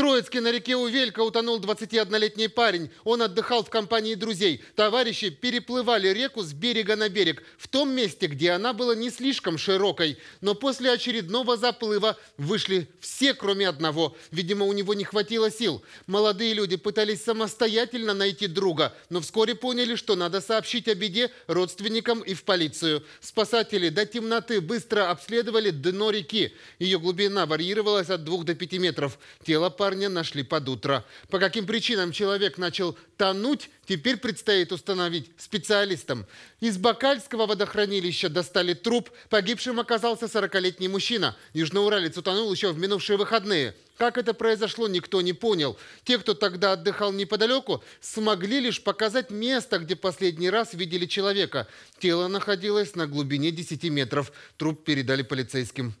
Троицке на реке Увелька утонул 21-летний парень. Он отдыхал в компании друзей. Товарищи переплывали реку с берега на берег, в том месте, где она была не слишком широкой. Но после очередного заплыва вышли все, кроме одного. Видимо, у него не хватило сил. Молодые люди пытались самостоятельно найти друга, но вскоре поняли, что надо сообщить о беде родственникам и в полицию. Спасатели до темноты быстро обследовали дно реки. Ее глубина варьировалась от 2 до 5 метров. Тело парня парня нашли под утро. По каким причинам человек начал тонуть, теперь предстоит установить специалистам. Из Бакальского водохранилища достали труп. Погибшим оказался 40-летний мужчина. Южноуралец утонул еще в минувшие выходные. Как это произошло, никто не понял. Те, кто тогда отдыхал неподалеку, смогли лишь показать место, где последний раз видели человека. Тело находилось на глубине 10 метров. Труп передали полицейским.